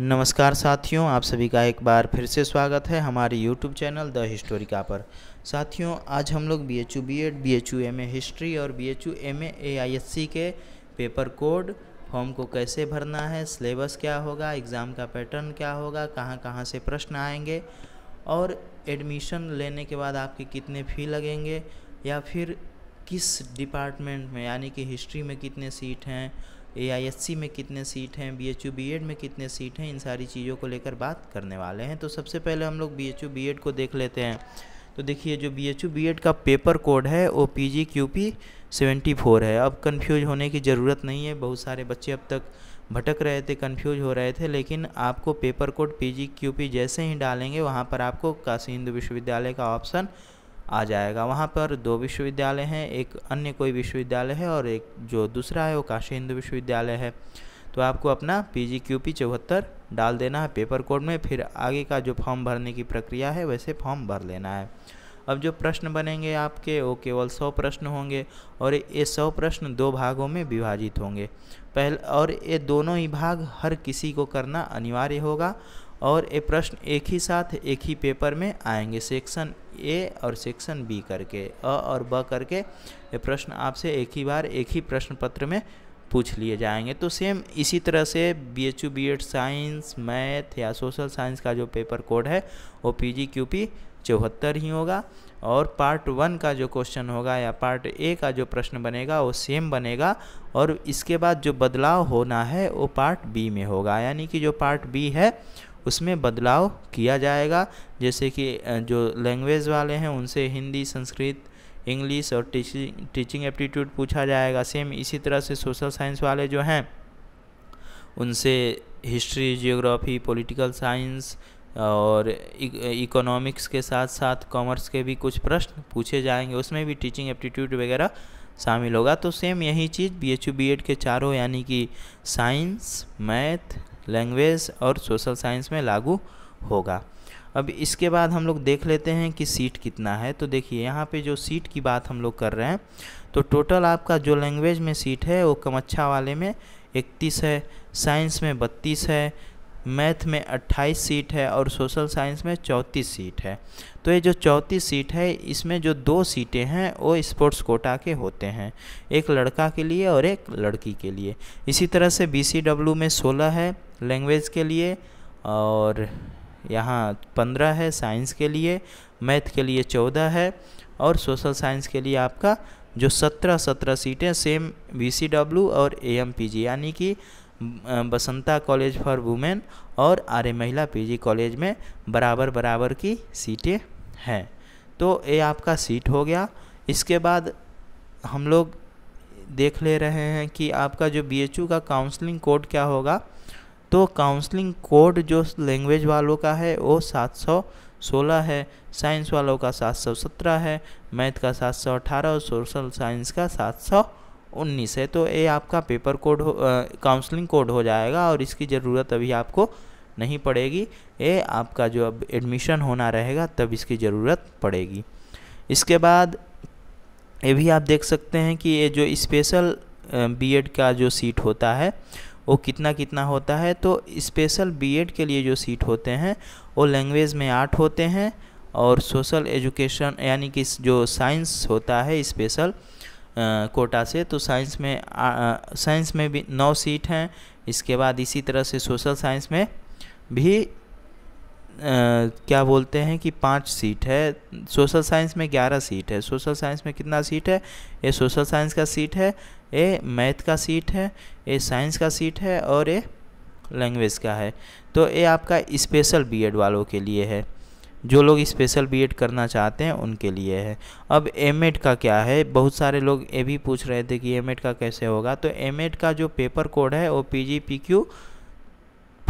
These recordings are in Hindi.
नमस्कार साथियों आप सभी का एक बार फिर से स्वागत है हमारे YouTube चैनल द हिस्टोरिका पर साथियों आज हम लोग B H U B Ed B H U M A history और B H U M A A I S C के पेपर कोड फॉर्म को कैसे भरना है सिलेबस क्या होगा एग्ज़ाम का पैटर्न क्या होगा कहाँ कहाँ से प्रश्न आएंगे और एडमिशन लेने के बाद आपके कितने फ़ी लगेंगे या फिर किस डिपार्टमेंट में यानी कि हिस्ट्री में कितने सीट हैं एआईएससी में कितने सीट हैं बीएचयू बीएड में कितने सीट हैं इन सारी चीज़ों को लेकर बात करने वाले हैं तो सबसे पहले हम लोग बीएचयू बीएड को देख लेते हैं तो देखिए जो B H U B Ed का पेपर कोड है वो P G Q P seventy four है अब कन्फ्यूज होने की ज़रूरत नहीं है बहुत सारे बच्चे अब तक भटक रहे थे कन्फ्यूज हो रहे थे लेकिन आपको paper code P G Q P जैसे ही डालेंगे वहाँ पर आपको काशी हिंदू विश्वविद्यालय का ऑप्शन आ जाएगा वहाँ पर दो विश्वविद्यालय हैं एक अन्य कोई विश्वविद्यालय है और एक जो दूसरा है वो काशी हिंदू विश्वविद्यालय है तो आपको अपना पी जी क्यू पी चौहत्तर डाल देना है पेपर कोड में फिर आगे का जो फॉर्म भरने की प्रक्रिया है वैसे फॉर्म भर लेना है अब जो प्रश्न बनेंगे आपके वो केवल सौ प्रश्न होंगे और ये सौ प्रश्न दो भागों में विभाजित होंगे पहले और ये दोनों ही भाग हर किसी को करना अनिवार्य होगा और ये प्रश्न एक ही साथ एक ही पेपर में आएंगे सेक्शन ए और सेक्शन बी करके अ और ब करके ये प्रश्न आपसे एक ही बार एक ही प्रश्न पत्र में पूछ लिए जाएंगे तो सेम इसी तरह से B H U B Ed science math या सोशल साइंस का जो पेपर कोड है वो पी जी क्यू पी चौहत्तर ही होगा और पार्ट वन का जो क्वेश्चन होगा या पार्ट ए का जो प्रश्न बनेगा वो सेम बनेगा और इसके बाद जो बदलाव होना है वो पार्ट बी में होगा यानी कि जो पार्ट बी है उसमें बदलाव किया जाएगा जैसे कि जो लैंग्वेज वाले हैं उनसे हिंदी संस्कृत इंग्लिश और टीचिंग टीचिंग एप्टीट्यूड पूछा जाएगा सेम इसी तरह से सोशल साइंस वाले जो हैं उनसे हिस्ट्री जियोग्राफी पॉलिटिकल साइंस और इकोनॉमिक्स e-, के साथ साथ कॉमर्स के भी कुछ प्रश्न पूछे जाएंगे उसमें भी टीचिंग एप्टीट्यूड वगैरह शामिल होगा तो सेम यही चीज़ B H U B Ed के चारों यानी कि साइंस मैथ लैंग्वेज और सोशल साइंस में लागू होगा अब इसके बाद हम लोग देख लेते हैं कि सीट कितना है तो देखिए यहाँ पे जो सीट की बात हम लोग कर रहे हैं तो टोटल आपका जो लैंग्वेज में सीट है वो कमच्छा वाले में 31 है साइंस में बत्तीस है मैथ में 28 सीट है और सोशल साइंस में 34 सीट है तो ये जो 34 सीट है इसमें जो दो सीटें हैं वो स्पोर्ट्स कोटा के होते हैं एक लड़का के लिए और एक लड़की के लिए इसी तरह से बी में सोलह है लैंग्वेज के लिए और यहाँ पंद्रह है साइंस के लिए मैथ के लिए चौदह है और सोशल साइंस के लिए आपका जो सत्रह सत्रह सीटें सेम वी और ए यानी कि बसंता कॉलेज फॉर वुमेन और आर्य महिला पीजी कॉलेज में बराबर बराबर की सीटें हैं तो ये आपका सीट हो गया इसके बाद हम लोग देख ले रहे हैं कि आपका जो बी का काउंसलिंग कोड क्या होगा तो काउंसलिंग कोड जो लैंग्वेज वालों का है वो 716 है साइंस वालों का 717 है मैथ का 718 और सोशल साइंस का 719 है तो ये आपका पेपर कोड हो काउंसलिंग कोड हो जाएगा और इसकी ज़रूरत अभी आपको नहीं पड़ेगी ये आपका जो अब एडमिशन होना रहेगा तब इसकी ज़रूरत पड़ेगी इसके बाद ये भी आप देख सकते हैं कि ये जो स्पेशल बीएड का जो सीट होता है वो कितना कितना होता है तो स्पेशल बीएड के लिए जो सीट होते हैं वो लैंग्वेज में आठ होते हैं और सोशल एजुकेशन यानी कि जो साइंस होता है स्पेशल कोटा से तो साइंस में साइंस में भी नौ सीट हैं इसके बाद इसी तरह से सोशल साइंस में भी क्या बोलते हैं कि पाँच सीट है सोशल साइंस में ग्यारह सीट है सोशल साइंस में कितना सीट है ये सोशल साइंस का सीट है ए मैथ का सीट है ए साइंस का सीट है और ए लैंग्वेज का है तो ये आपका स्पेशल बीएड वालों के लिए है जो लोग स्पेशल बीएड करना चाहते हैं उनके लिए है अब एमएड का क्या है बहुत सारे लोग ये भी पूछ रहे थे कि एमएड का कैसे होगा तो एमएड का जो पेपर कोड है वो P G P Q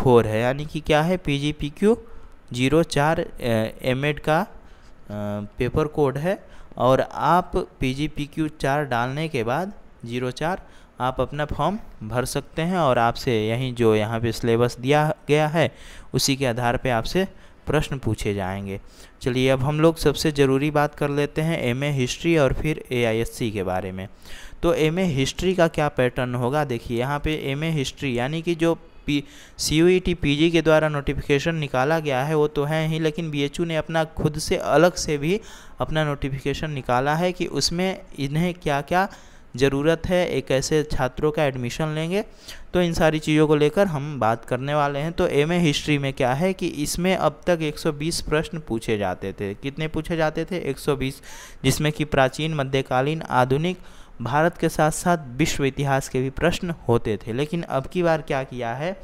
four है यानी कि क्या है P G P Q zero चार एम का पेपर कोड है और आप पी जी पी क्यू चार डालने के बाद जीरो चार आप अपना फॉर्म भर सकते हैं और आपसे यहीं जो यहाँ पे सिलेबस दिया गया है उसी के आधार पे आपसे प्रश्न पूछे जाएंगे चलिए अब हम लोग सबसे ज़रूरी बात कर लेते हैं एम ए हिस्ट्री और फिर ए आई एस सी के बारे में तो एम ए हिस्ट्री का क्या पैटर्न होगा देखिए यहाँ पे एम ए हिस्ट्री यानी कि जो P C U E T P G के द्वारा नोटिफिकेशन निकाला गया है वो तो है ही लेकिन बी एच यू ने अपना खुद से अलग से भी अपना नोटिफिकेशन निकाला है कि उसमें इन्हें क्या क्या ज़रूरत है एक ऐसे छात्रों का एडमिशन लेंगे तो इन सारी चीज़ों को लेकर हम बात करने वाले हैं तो एम हिस्ट्री में क्या है कि इसमें अब तक 120 प्रश्न पूछे जाते थे कितने पूछे जाते थे 120 जिसमें कि प्राचीन मध्यकालीन आधुनिक भारत के साथ साथ विश्व इतिहास के भी प्रश्न होते थे लेकिन अब की बार क्या किया है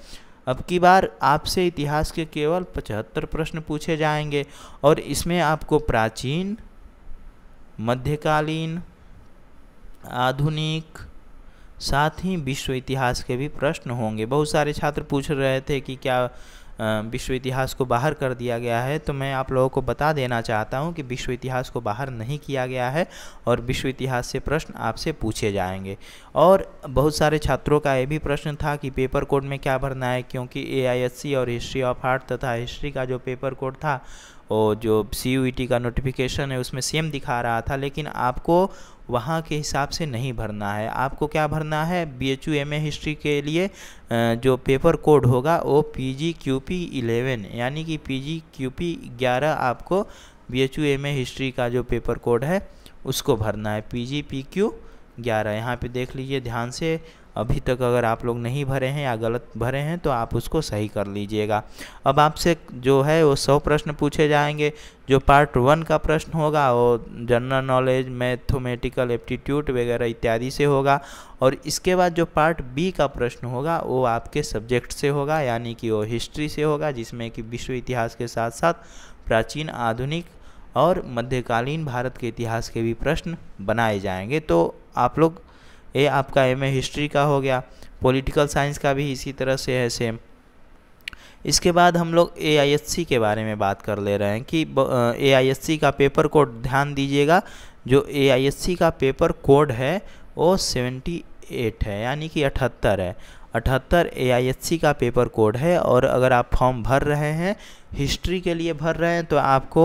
अब की बार आपसे इतिहास के केवल पचहत्तर प्रश्न पूछे जाएंगे और इसमें आपको प्राचीन मध्यकालीन आधुनिक साथ ही विश्व इतिहास के भी प्रश्न होंगे बहुत सारे छात्र पूछ रहे थे कि क्या विश्व इतिहास को बाहर कर दिया गया है तो मैं आप लोगों को बता देना चाहता हूँ कि विश्व इतिहास को बाहर नहीं किया गया है और विश्व इतिहास से प्रश्न आपसे पूछे जाएंगे और बहुत सारे छात्रों का ये भी प्रश्न था कि पेपर कोड में क्या भरना है क्योंकि ए और हिस्ट्री ऑफ आर्ट तथा हिस्ट्री का जो पेपर कोड था और जो सी e का नोटिफिकेशन है उसमें सेम दिखा रहा था लेकिन आपको वहाँ के हिसाब से नहीं भरना है आपको क्या भरना है B H U M A history के लिए जो पेपर कोड होगा वो P G Q P eleven यानी कि पी जी क्यू पी ग्यारह आपको B H U M A history का जो पेपर कोड है उसको भरना है पी जी पी क्यू ग्यारह यहाँ पे देख लीजिए ध्यान से अभी तक अगर आप लोग नहीं भरे हैं या गलत भरे हैं तो आप उसको सही कर लीजिएगा अब आपसे जो है वो सौ प्रश्न पूछे जाएंगे जो पार्ट वन का प्रश्न होगा वो जनरल नॉलेज मैथमेटिकल एप्टीट्यूड वगैरह इत्यादि से होगा और इसके बाद जो पार्ट बी का प्रश्न होगा वो आपके सब्जेक्ट से होगा यानी कि वो हिस्ट्री से होगा जिसमें कि विश्व इतिहास के साथ साथ प्राचीन आधुनिक और मध्यकालीन भारत के इतिहास के भी प्रश्न बनाए जाएंगे तो आप लोग ये आपका एम ए हिस्ट्री का हो गया पॉलिटिकल साइंस का भी इसी तरह से है सेम इसके बाद हम लोग ए के बारे में बात कर ले रहे हैं कि ए का पेपर कोड ध्यान दीजिएगा जो ए का पेपर कोड है वो सेवेंटी एट है यानी कि अठहत्तर है अठहत्तर ए का पेपर कोड है और अगर आप फॉर्म भर रहे हैं हिस्ट्री के लिए भर रहे हैं तो आपको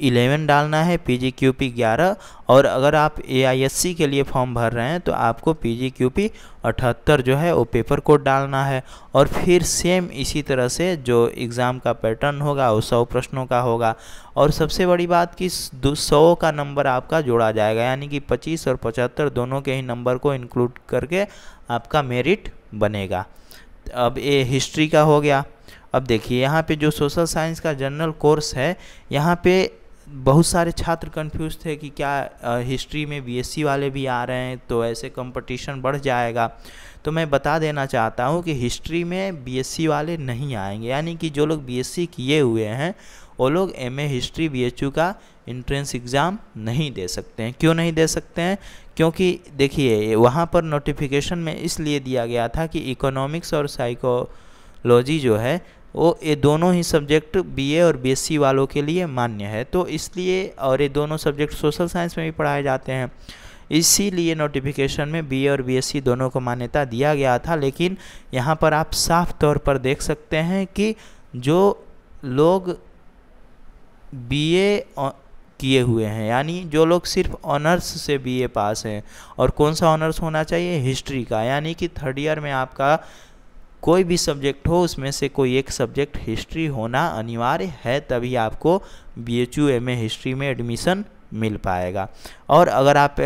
11 डालना है पी जी क्यू पी ग्यारह और अगर आप ए आई एस सी के लिए फॉर्म भर रहे हैं तो आपको पी जी क्यू पी अठहत्तर जो है वो पेपर कोड डालना है और फिर सेम इसी तरह से जो एग्ज़ाम का पैटर्न होगा वो सौ प्रश्नों का होगा और सबसे बड़ी बात कि सौ का नंबर आपका जोड़ा जाएगा यानी कि पच्चीस और पचहत्तर दोनों के ही नंबर को इंक्लूड करके आपका मेरिट बनेगा अब ये हिस्ट्री का हो गया अब देखिए यहाँ पे जो सोशल साइंस का जनरल कोर्स है यहाँ पे बहुत सारे छात्र कंफ्यूज थे कि क्या हिस्ट्री में बीएससी वाले भी आ रहे हैं तो ऐसे कंपटीशन बढ़ जाएगा तो मैं बता देना चाहता हूँ कि हिस्ट्री में बीएससी वाले नहीं आएंगे यानी कि जो लोग बीएससी किए हुए हैं वो लोग M A history B U का इंट्रेंस एग्ज़ाम नहीं दे सकते हैं क्यों नहीं दे सकते हैं क्योंकि देखिए वहाँ पर नोटिफिकेशन में इसलिए दिया गया था कि इकोनॉमिक्स और साइकोलॉजी जो है वो ये दोनों ही सब्जेक्ट बीए और बीएससी वालों के लिए मान्य है तो इसलिए और ये दोनों सब्जेक्ट सोशल साइंस में भी पढ़ाए जाते हैं इसीलिए नोटिफिकेशन में बीए और बीएससी दोनों को मान्यता दिया गया था लेकिन यहाँ पर आप साफ तौर पर देख सकते हैं कि जो लोग बीए किए हुए हैं यानी जो लोग सिर्फ ऑनर्स से बीए पास हैं और कौन सा ऑनर्स होना चाहिए हिस्ट्री का यानी कि थर्ड ईयर में आपका कोई भी सब्जेक्ट हो उसमें से कोई एक सब्जेक्ट हिस्ट्री होना अनिवार्य है तभी आपको B H U M A history में एडमिशन मिल पाएगा और अगर आप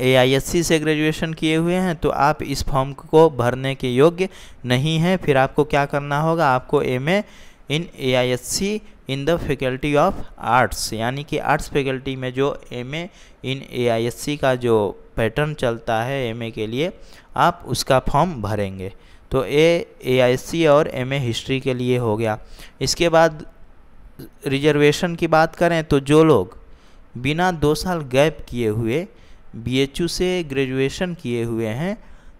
ए आई एस सी से ग्रेजुएशन किए हुए हैं तो आप इस फॉर्म को भरने के योग्य नहीं हैं फिर आपको क्या करना होगा आपको M A in A I S C in the faculty of arts यानी कि आर्ट्स फैकल्टी में जो M A in A I S सी का जो पैटर्न चलता है एम ए के लिए आप उसका फॉर्म भरेंगे तो ए ए और एम हिस्ट्री के लिए हो गया इसके बाद रिजर्वेशन की बात करें तो जो लोग बिना दो साल गैप किए हुए यू से ग्रेजुएशन किए हुए हैं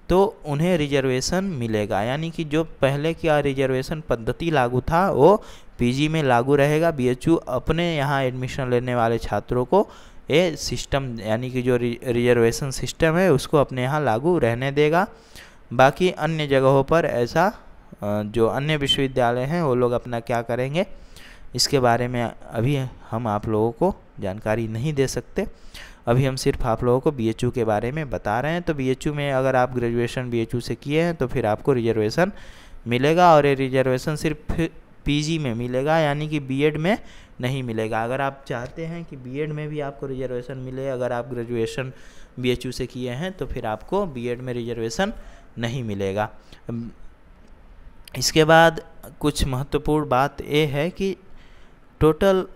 तो उन्हें रिजर्वेशन मिलेगा यानी कि जो पहले क्या रिजर्वेशन पद्धति लागू था वो पीजी में लागू रहेगा यू अपने यहाँ एडमिशन लेने वाले छात्रों को ये सिस्टम यानी कि जो रिजर्वेशन सिस्टम है उसको अपने यहाँ लागू रहने देगा बाकी अन्य जगहों पर ऐसा जो अन्य विश्वविद्यालय हैं वो लोग अपना क्या करेंगे इसके बारे में अभी हम आप लोगों को जानकारी नहीं दे सकते अभी हम सिर्फ आप लोगों को बी के बारे में बता रहे हैं तो बी में अगर आप ग्रेजुएशन बी से किए हैं तो फिर आपको रिजर्वेशन मिलेगा और ये रिजर्वेशन सिर्फ पीजी में मिलेगा यानी कि बीएड में नहीं मिलेगा अगर आप चाहते हैं कि बीएड में भी आपको रिजर्वेशन मिले अगर आप ग्रेजुएशन बीएचयू से किए हैं तो फिर आपको बीएड में रिजर्वेशन नहीं मिलेगा इसके बाद कुछ महत्वपूर्ण बात ये है कि टोटल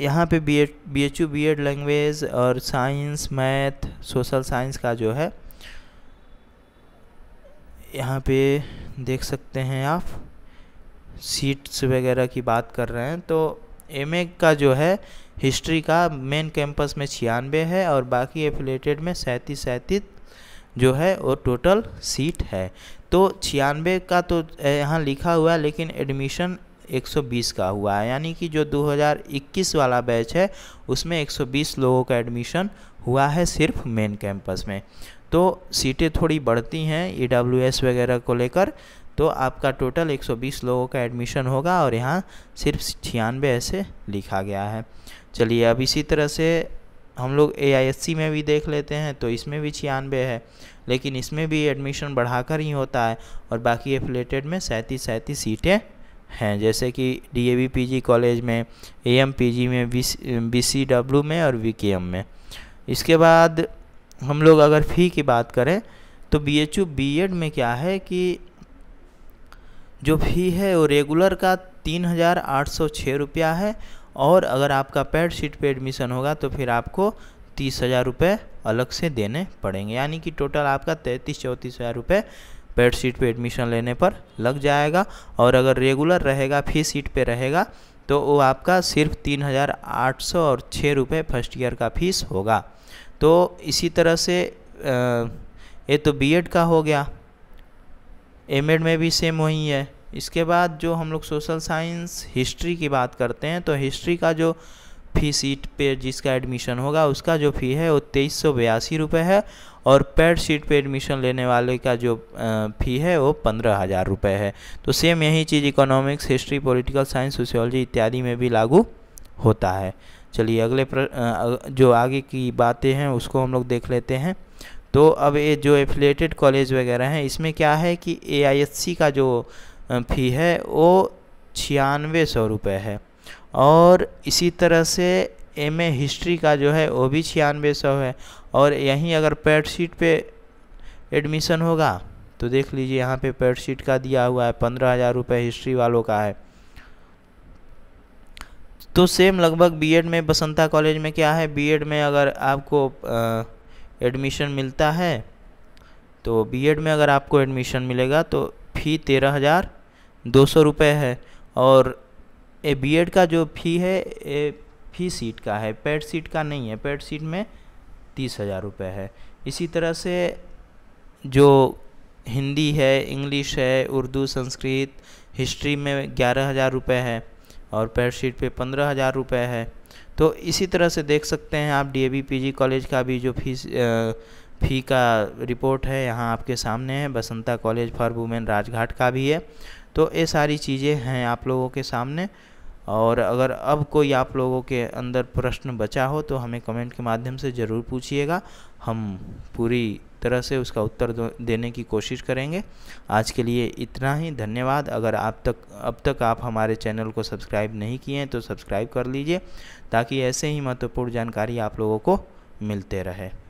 यहाँ पे B H B H U B Ed language और साइंस मैथ सोशल साइंस का जो है यहाँ पे देख सकते हैं आप सीट्स वगैरह की बात कर रहे हैं तो एम का जो है हिस्ट्री का मेन कैंपस में छियानवे है और बाकी एफिलेटेड में सैंतीस सैंतीस जो है वो टोटल सीट है तो छियानवे का तो यहाँ लिखा हुआ है लेकिन एडमिशन 120 का हुआ है यानी कि जो 2021 वाला बैच है उसमें 120 लोगों का एडमिशन हुआ है सिर्फ मेन कैंपस में तो सीटें थोड़ी बढ़ती हैं ई e वगैरह को लेकर तो आपका टोटल 120 लोगों का एडमिशन होगा और यहाँ सिर्फ छियानवे ऐसे लिखा गया है चलिए अब इसी तरह से हम लोग ए में भी देख लेते हैं तो इसमें भी छियानवे है लेकिन इसमें भी एडमिशन बढ़ाकर ही होता है और बाकी एफिलेटेड में सैंतीस सैंतीस सीटें हैं जैसे कि डी ए कॉलेज में ए एम में बी सी डब्ल्यू में और वी के एम में इसके बाद हम लोग अगर फ़ी की बात करें तो B H U B Ed में क्या है कि जो फ़ी है वो रेगुलर का तीन हज़ार आठ सौ छः रुपया है और अगर आपका पैड सीट पे एडमिशन होगा तो फिर आपको तीस हज़ार रुपये अलग से देने पड़ेंगे यानी कि टोटल आपका तैंतीस चौंतीस हज़ार रुपये पेड सीट पे एडमिशन लेने पर लग जाएगा और अगर रेगुलर रहेगा फी सीट पे रहेगा तो वो आपका सिर्फ तीन हज़ार आठ सौ और छः रुपये फर्स्ट ईयर का फीस होगा तो इसी तरह से ये तो बी का हो गया एम में भी सेम वही है इसके बाद जो हम लोग सोशल साइंस हिस्ट्री की बात करते हैं तो हिस्ट्री का जो फी सीट पे जिसका एडमिशन होगा उसका जो फ़ी है वो तेईस सौ बयासी रुपये है और पेड सीट पे एडमिशन लेने वाले का जो फ़ी है वो पंद्रह हज़ार रुपये है तो सेम यही चीज़ economics history political science sociology इत्यादि में भी लागू होता है चलिए अगले प्र जो आगे की बातें हैं उसको हम लोग देख लेते हैं तो अब ये जो एफिलेटेड कॉलेज वगैरह हैं इसमें क्या है कि ए का जो फी है वो छियानवे सौ रुपये है और इसी तरह से एम ए हिस्ट्री का जो है वो भी छियानवे सौ है और यहीं अगर पैड सीट पे एडमिशन होगा तो देख लीजिए यहाँ पे पैड सीट का दिया हुआ है पंद्रह हज़ार रुपये हिस्ट्री वालों का है तो सेम लगभग बीएड में बसंता कॉलेज में क्या है बीएड में अगर आपको एडमिशन मिलता है तो बीएड में अगर आपको एडमिशन मिलेगा तो फ़ी तेरह हज़ार दो सौ रुपये है और ए एड का जो फ़ी है ए फी सीट का है पेड सीट का नहीं है पेड सीट में तीस हज़ार रुपये है इसी तरह से जो हिंदी है इंग्लिश है उर्दू संस्कृत हिस्ट्री में ग्यारह हज़ार रुपये है और पेड सीट पे पंद्रह हज़ार रुपये है तो इसी तरह से देख सकते हैं आप डी जी कॉलेज का भी जो फीस फ़ी का रिपोर्ट है यहाँ आपके सामने है Basanta college for women Rajghat का भी है तो ये सारी चीज़ें हैं आप लोगों के सामने और अगर अब कोई आप लोगों के अंदर प्रश्न बचा हो तो हमें कमेंट के माध्यम से ज़रूर पूछिएगा हम पूरी तरह से उसका उत्तर देने की कोशिश करेंगे आज के लिए इतना ही धन्यवाद अगर आप तक अब तक आप हमारे चैनल को सब्सक्राइब नहीं किए हैं तो सब्सक्राइब कर लीजिए ताकि ऐसे ही महत्वपूर्ण जानकारी आप लोगों को मिलते रहे